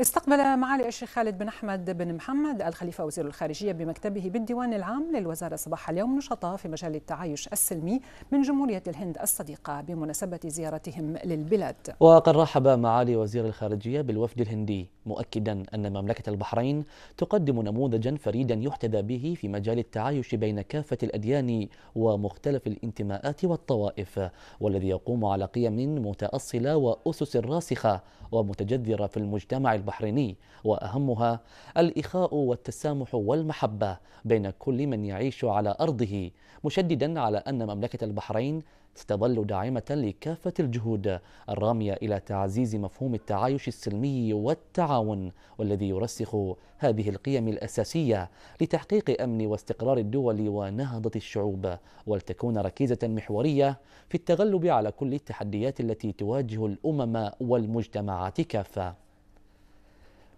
استقبل معالي الشيخ خالد بن أحمد بن محمد الخليفة وزير الخارجية بمكتبه بالديوان العام للوزارة صباح اليوم نشطاء في مجال التعايش السلمي من جمهورية الهند الصديقة بمناسبة زيارتهم للبلاد وقد رحب معالي وزير الخارجية بالوفد الهندي مؤكدا أن مملكة البحرين تقدم نموذجا فريدا يحتذى به في مجال التعايش بين كافة الأديان ومختلف الانتماءات والطوائف والذي يقوم على قيم متأصلة وأسس راسخة ومتجذرة في المجتمع البحريني واهمها الاخاء والتسامح والمحبه بين كل من يعيش على ارضه مشددا على ان مملكه البحرين ستظل داعمه لكافه الجهود الراميه الى تعزيز مفهوم التعايش السلمي والتعاون والذي يرسخ هذه القيم الاساسيه لتحقيق امن واستقرار الدول ونهضه الشعوب ولتكون ركيزه محوريه في التغلب على كل التحديات التي تواجه الامم والمجتمعات كافه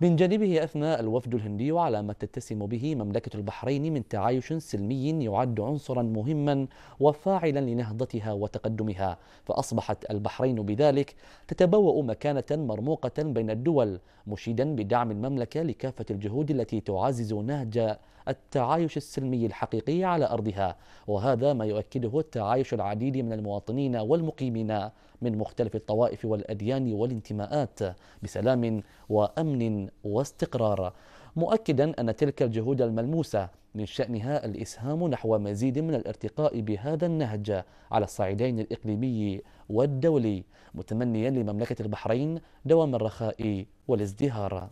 من جانبه أثنى الوفد الهندي على ما تتسم به مملكة البحرين من تعايش سلمي يعد عنصرا مهما وفاعلا لنهضتها وتقدمها فأصبحت البحرين بذلك تتبوأ مكانة مرموقة بين الدول مشيدا بدعم المملكة لكافة الجهود التي تعزز نهج التعايش السلمي الحقيقي على أرضها وهذا ما يؤكده التعايش العديد من المواطنين والمقيمين من مختلف الطوائف والأديان والانتماءات بسلام وأمن واستقرار مؤكدا أن تلك الجهود الملموسة من شأنها الإسهام نحو مزيد من الارتقاء بهذا النهج على الصعيدين الإقليمي والدولي متمنيا لمملكة البحرين دوام الرخاء والازدهار